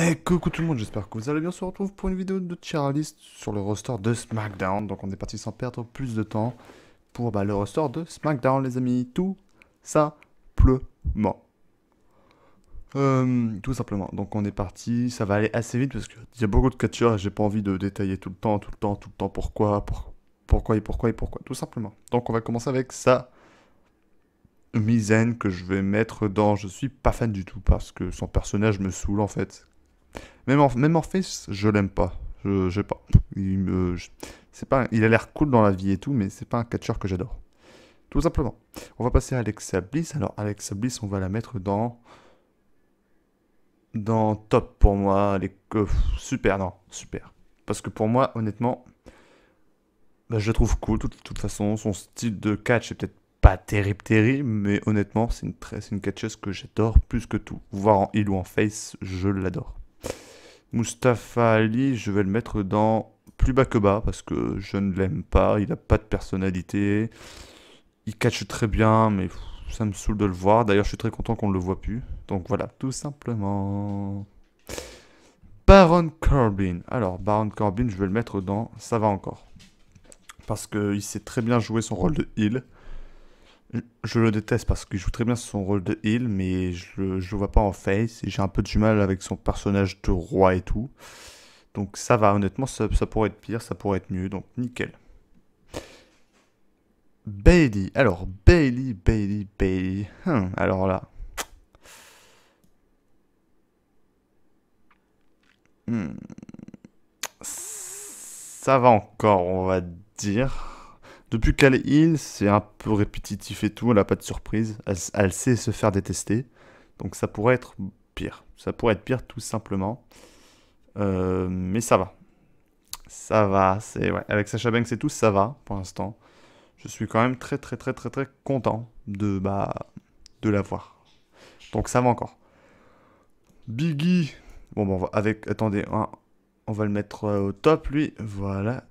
Hey, eh, coucou tout le monde, j'espère que vous allez bien. On se retrouve pour une vidéo de tier sur le roster de SmackDown. Donc on est parti sans perdre plus de temps pour bah, le roster de SmackDown, les amis. Tout simplement. Euh, tout simplement. Donc on est parti, ça va aller assez vite parce qu'il y a beaucoup de catchers et j'ai pas envie de détailler tout le temps, tout le temps, tout le temps pourquoi, pourquoi et pourquoi et pourquoi. Tout simplement. Donc on va commencer avec ça misaine que je vais mettre dans je suis pas fan du tout parce que son personnage me saoule en fait même, en face, je l'aime pas. Je, sais pas. Il, me, pas. il a l'air cool dans la vie et tout, mais c'est pas un catcheur que j'adore. Tout simplement. On va passer à Alexa Bliss. Alors, Alexa Bliss, on va la mettre dans. Dans top pour moi. super, non, super. Parce que pour moi, honnêtement, bah, je la trouve cool. De toute, façon, son style de catch est peut-être pas terrible, terrible, mais honnêtement, c'est une, une catcheuse que j'adore plus que tout. Voir en heal ou en face, je l'adore. Mustafa Ali, je vais le mettre dans plus bas que bas parce que je ne l'aime pas. Il n'a pas de personnalité. Il catch très bien, mais ça me saoule de le voir. D'ailleurs, je suis très content qu'on ne le voit plus. Donc voilà, tout simplement. Baron Corbin. Alors, Baron Corbin, je vais le mettre dans ça va encore. Parce qu'il sait très bien jouer son rôle de heal. Je le déteste parce qu'il joue très bien son rôle de heal, mais je le, vois pas en face. Et j'ai un peu du mal avec son personnage de roi et tout. Donc ça va, honnêtement, ça, pourrait être pire, ça pourrait être mieux, donc nickel. Bailey, alors Bailey, Bailey, Bailey. Hein, alors là. Hmm. Ça va encore, on va dire. Depuis qu'elle in, c'est un peu répétitif et tout, elle n'a pas de surprise. Elle, sait se faire détester. Donc ça pourrait être pire. Ça pourrait être pire tout simplement. Euh, mais ça va. Ça va. C'est Avec Sacha Banks et tout, ça va pour l'instant. Je suis quand même très très très très très content de, bah, de l'avoir. Donc ça va encore. Biggie. Bon, bon, avec. Attendez, on va le mettre euh, au top, lui. Voilà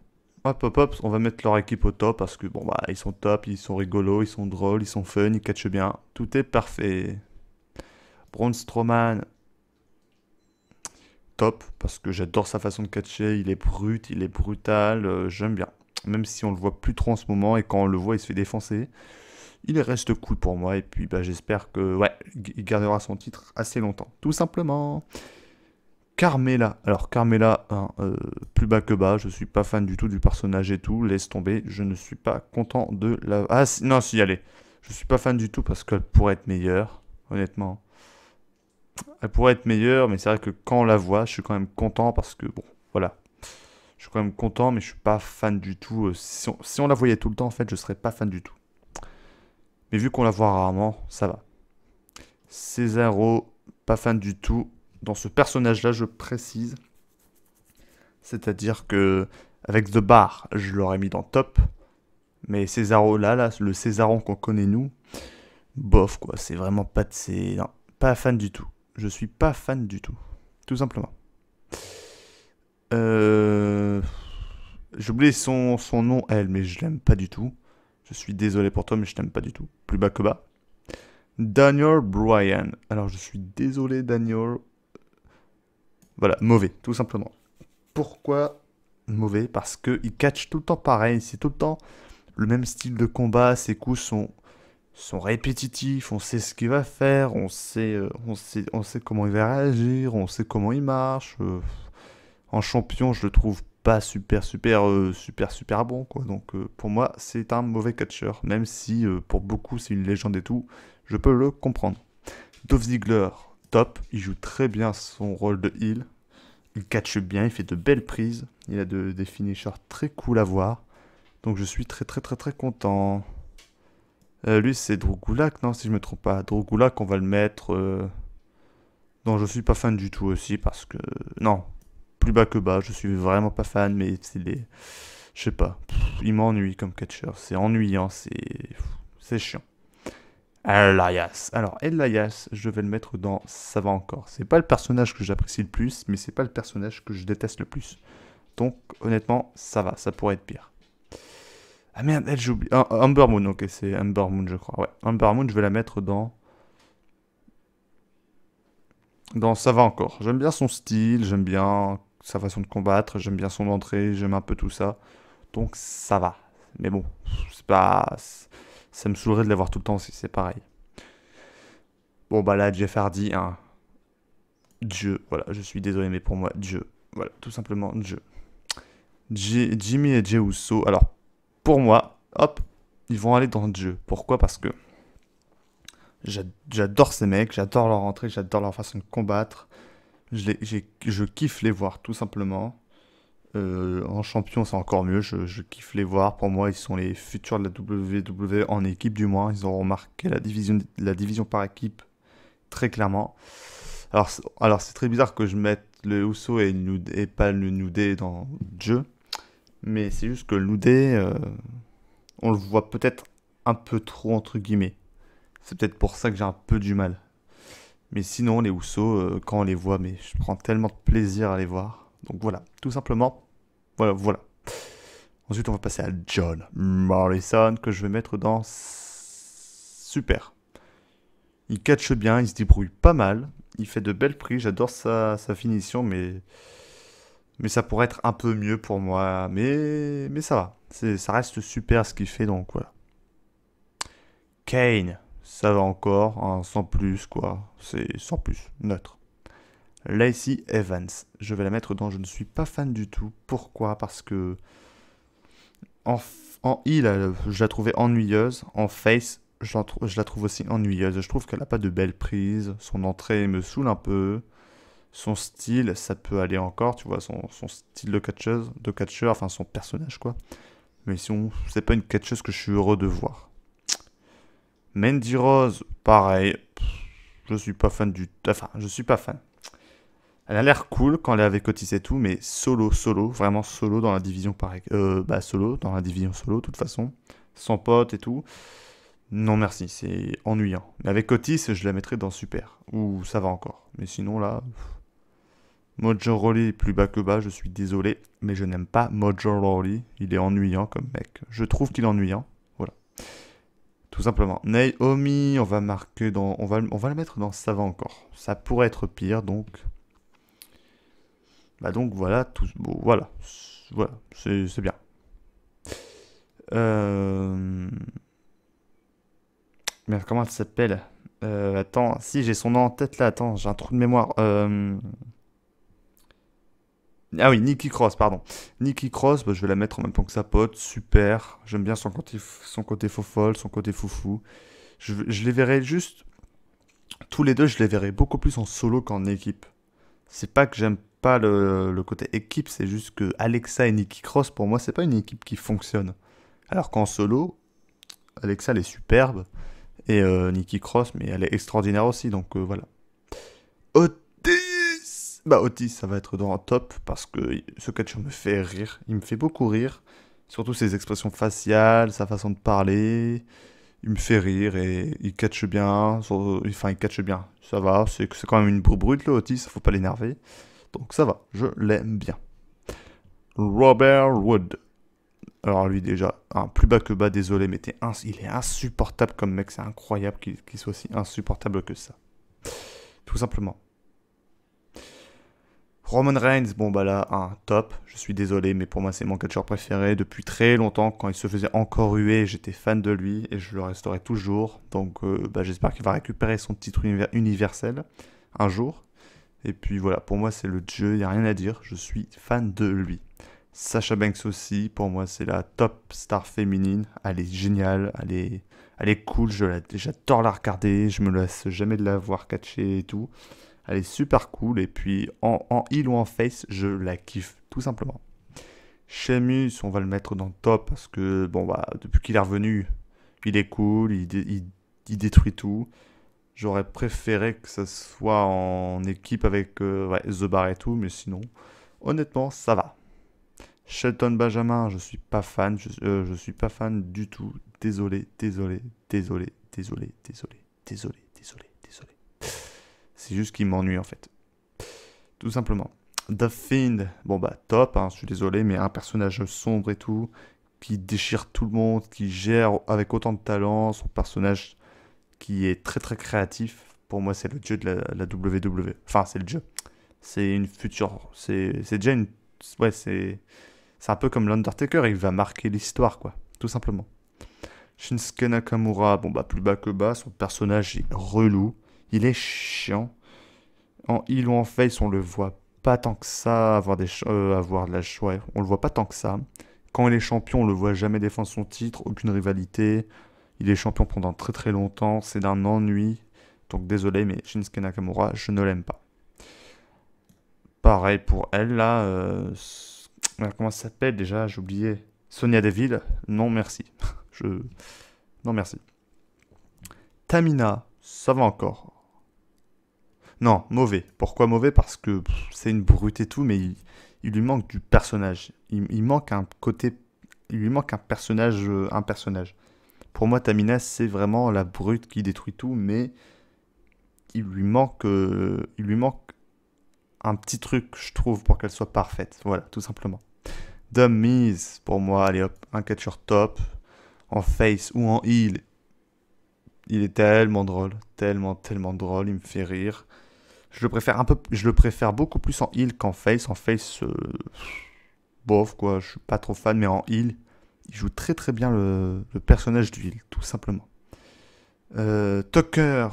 pop on va mettre leur équipe au top parce que bon bah ils sont top, ils sont rigolos, ils sont drôles, ils sont fun, ils catchent bien. Tout est parfait. Braun Strowman, top parce que j'adore sa façon de catcher. Il est brut, il est brutal, euh, j'aime bien. Même si on le voit plus trop en ce moment et quand on le voit, il se fait défoncer. Il reste cool pour moi et puis bah, j'espère que ouais, il gardera son titre assez longtemps, tout simplement. Carmela. Alors Carmela, hein, euh, plus bas que bas, je suis pas fan du tout du personnage et tout, laisse tomber, je ne suis pas content de la... Ah non, si, allez. Je suis pas fan du tout parce qu'elle pourrait être meilleure, honnêtement. Elle pourrait être meilleure, mais c'est vrai que quand on la voit, je suis quand même content parce que, bon, voilà. Je suis quand même content, mais je suis pas fan du tout. Euh, si on, la voyait tout le temps, en fait, je serais pas fan du tout. Mais vu qu'on la voit rarement, ça va. Césaro, pas fan du tout dans ce personnage-là, je précise. C'est-à-dire que avec The Bar, je l'aurais mis dans top. Mais Césaro là, là le Césaron qu'on connaît nous, bof quoi, c'est vraiment pas de ses... pas fan du tout. Je suis pas fan du tout. Tout simplement. Euh, j'ai oublié son, son nom, elle, mais je l'aime pas du tout. Je suis désolé pour toi, mais je t'aime pas du tout. Plus bas que bas. Daniel Bryan. Alors je suis désolé Daniel, voilà, mauvais, tout simplement. Pourquoi mauvais Parce qu'il catch tout le temps pareil, c'est tout le temps le même style de combat, ses coups sont, sont répétitifs, on sait ce qu'il va faire, on sait, euh, on, sait, on sait comment il va réagir, on sait comment il marche. Euh, en champion, je le trouve pas super, super, euh, super, super bon. Quoi. Donc pour moi, c'est un mauvais catcheur, même si pour beaucoup c'est une légende et tout, je peux le comprendre. Dove Ziggler, top. Il joue très bien son rôle de heal. Il catche bien, il fait de belles prises. Il a de, des finishers très cool à voir. Donc je suis très très très très content. Euh, lui c'est Drogoulak, non si je me trompe pas. Drogoulak on va le mettre... Euh, non je suis pas fan du tout aussi parce que... Non, plus bas que bas, je suis vraiment pas fan mais c'est des, Je sais pas, il m'ennuie comme catcheur, c'est ennuyant, c'est... C'est chiant. Elias. Alors, Elias, je vais le mettre dans Ça va encore. C'est pas le personnage que j'apprécie le plus, mais c'est pas le personnage que je déteste le plus. Donc, honnêtement, ça va, ça pourrait être pire. Ah merde, elle, j'ai oublié. Ah, Moon, ok, c'est Amber je crois. Ouais, je vais la mettre dans. Dans Ça va encore. J'aime bien son style, j'aime bien sa façon de combattre, j'aime bien son entrée, j'aime un peu tout ça. Donc, ça va. Mais bon, c'est pas ça me saoulerait de l'avoir tout le temps si c'est pareil. Bon, bah là, Jeff Hardy, hein. Dieu, voilà, je suis désolé, mais pour moi, Dieu. Voilà, tout simplement, Dieu. Jimmy et Jey Uso, alors, pour moi, hop, ils vont aller dans Dieu. Pourquoi Parce que j'adore ces mecs, j'adore leur entrée, j'adore leur façon de combattre. je kiffe les voir, tout simplement. Euh, en champion, c'est encore mieux. Je, kiffe les voir. Pour moi, ils sont les futurs de la WWE en équipe, du moins. Ils ont remarqué la division, la division par équipe très clairement. Alors, alors c'est très bizarre que je mette le Uso et, pas le Nudé dans le jeu. Mais c'est juste que le Nudé, euh, on le voit peut-être un peu trop, entre guillemets. C'est peut-être pour ça que j'ai un peu du mal. Mais sinon, les Ousso, euh, quand on les voit, mais je prends tellement de plaisir à les voir. Donc voilà, tout simplement, voilà, voilà. Ensuite, on va passer à John Morrison, que je vais mettre dans Super. Il catche bien, il se débrouille pas mal, il fait de belles prises, j'adore sa, finition, mais, mais ça pourrait être un peu mieux pour moi. Mais, mais ça va, ça reste super ce qu'il fait, donc voilà. Kane, ça va encore, hein, sans plus quoi, c'est sans plus, neutre. Lacey Evans. Je vais la mettre dans Je ne suis pas fan du tout. Pourquoi Parce que en, en je la trouvais ennuyeuse. En face, je la trouve aussi ennuyeuse. Je trouve qu'elle n'a pas de belles prises. Son entrée me saoule un peu. Son style, ça peut aller encore, tu vois, son, style de catcheuse, de catcheur, enfin son personnage quoi. Mais si on, c'est pas une catcheuse que je suis heureux de voir. Mandy Rose, pareil, je suis pas fan du, enfin je suis pas fan. Elle a l'air cool quand elle est avec Otis et tout, mais solo, solo, vraiment solo dans la division par euh, bah solo dans la division solo, de toute façon, sans pote et tout. Non merci, c'est ennuyant. Mais avec Cotis, je la mettrais dans super, ou ça va encore. Mais sinon là, Mojo plus bas que bas, je suis désolé, mais je n'aime pas Mojo Rawley. Il est ennuyant comme mec. Je trouve qu'il est ennuyant. Voilà. Tout simplement. Naomi, on va marquer dans. On va, on va le mettre dans ça va encore. Ça pourrait être pire, donc bah donc voilà, tout, voilà, voilà, c'est bien. Euh, Mais comment elle s'appelle euh, Attends, si j'ai son nom en tête là, attends, j'ai un trou de mémoire. Euh, ah oui, Nikki Cross, pardon. Nikki Cross, bah, je vais la mettre en même temps que sa pote, super. J'aime bien son côté, son côté faux folle, son côté foufou. Je, je les verrai juste tous les deux, je les verrai beaucoup plus en solo qu'en équipe. C'est pas que j'aime pas le, côté équipe, c'est juste que Alexa et Nikki Cross, pour moi, c'est pas une équipe qui fonctionne. Alors qu'en solo, Alexa, elle est superbe. Et euh, Nikki Cross, mais elle est extraordinaire aussi, donc euh, voilà. Otis Bah, Otis, ça va être dans un top, parce que ce catcheur me fait rire. Il me fait beaucoup rire. Surtout ses expressions faciales, sa façon de parler. Il me fait rire et il catche bien. Enfin, il catche bien. Ça va, c'est quand même une brute, le Otis, faut pas l'énerver. Donc ça va, je l'aime bien. Robert Wood. Alors lui déjà, un plus bas que bas, désolé, mais il est insupportable comme mec, c'est incroyable qu'il soit aussi insupportable que ça. Tout simplement. Roman Reigns, bon bah là, un top, je suis désolé, mais pour moi c'est mon catcheur préféré depuis très longtemps, quand il se faisait encore huer, j'étais fan de lui et je le resterai toujours, donc euh, bah, j'espère qu'il va récupérer son titre universel un jour. Et puis voilà, pour moi c'est le dieu, il n'y a rien à dire, je suis fan de lui. Sacha Banks aussi, pour moi c'est la top star féminine, elle est géniale, elle est, elle est cool, déjà la, la regarder, je me laisse jamais de la voir catcher et tout. Elle est super cool et puis en, en heal ou en face, je la kiffe tout simplement. Sheamus, on va le mettre dans le top parce que bon bah depuis qu'il est revenu, il est cool, il détruit tout. J'aurais préféré que ça soit en équipe avec euh, The Bar et tout, mais sinon, honnêtement, ça va. Shelton Benjamin, je suis pas fan, euh, je, suis pas fan du tout. Désolé, désolé, désolé, désolé, désolé, désolé, désolé, désolé. C'est juste qu'il m'ennuie en fait. Tout simplement. The Fiend, bon bah top, hein, je suis désolé, mais un personnage sombre et tout, qui déchire tout le monde, qui gère avec autant de talent, son personnage qui est très très créatif. Pour moi, c'est le dieu de la, WW, WWE. Enfin, c'est le dieu. C'est une future. C'est déjà une. Ouais, c'est. C'est un peu comme l'Undertaker, il va marquer l'histoire, quoi. Tout simplement. Shinsuke Nakamura, bon bah plus bas que bas, son personnage est relou, il est chiant. En heal ou en face, on le voit pas tant que ça avoir, des euh, avoir de la joie, on le voit pas tant que ça. Quand il est champion, on le voit jamais défendre son titre, aucune rivalité, il est champion pendant très très longtemps, c'est d'un ennui. Donc désolé, mais Shinsuke Nakamura, je ne l'aime pas. Pareil pour elle, là. Euh, comment ça s'appelle déjà J'ai oublié. Sonia Deville Non, merci. Non, merci. Tamina, ça va encore. Non, mauvais. Pourquoi mauvais Parce que c'est une brute et tout, mais il, lui manque du personnage. Il, manque un côté. Il lui manque un personnage. Euh, un personnage. Pour moi, Tamina, c'est vraiment la brute qui détruit tout, mais il lui manque, euh, il lui manque un petit truc, je trouve, pour qu'elle soit parfaite. Voilà, tout simplement. Miz, pour moi, allez hop, un catcher top, en face ou en heal. Il est tellement drôle, tellement, tellement drôle, il me fait rire. Je le préfère un peu, je le préfère beaucoup plus en heal qu'en face. En face, euh, bof quoi, je suis pas trop fan, mais en heal, il joue très très bien le, personnage d'huile, tout simplement. Euh, Tucker.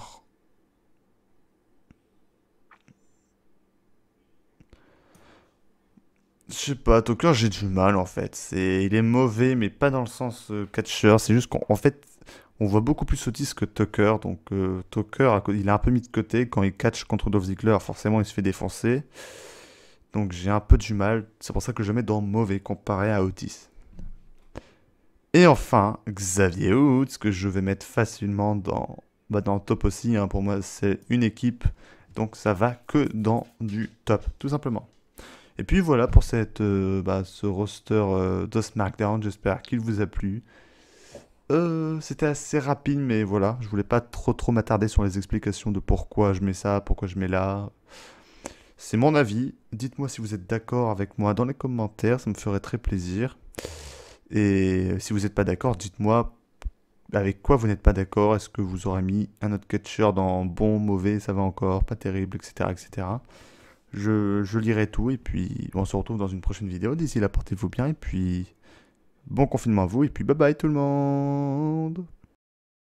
Je sais pas, Tucker, j'ai du mal en fait. C'est, il est mauvais, mais pas dans le sens euh, catcher. C'est juste qu'en fait, on voit beaucoup plus Otis que Tucker. Donc euh, Tucker, il est un peu mis de côté. Quand il catch contre Dolph forcément, il se fait défoncer. Donc j'ai un peu du mal. C'est pour ça que je mets dans mauvais comparé à Otis. Et enfin, Xavier Woods, que je vais mettre facilement dans, bah dans le top aussi. Hein. Pour moi, c'est une équipe, donc ça va que dans du top, tout simplement. Et puis voilà pour cette, euh, bah, ce roster euh, de SmackDown. J'espère qu'il vous a plu. Euh, c'était assez rapide, mais voilà, je voulais pas trop trop m'attarder sur les explications de pourquoi je mets ça, pourquoi je mets là. C'est mon avis. Dites-moi si vous êtes d'accord avec moi dans les commentaires, ça me ferait très plaisir. Et si vous n'êtes pas d'accord, dites-moi avec quoi vous n'êtes pas d'accord. Est-ce que vous aurez mis un autre catcher dans bon, mauvais, ça va encore, pas terrible, etc. etc. Je, je lirai tout et puis on se retrouve dans une prochaine vidéo. D'ici là, portez-vous bien et puis bon confinement à vous et puis bye bye tout le monde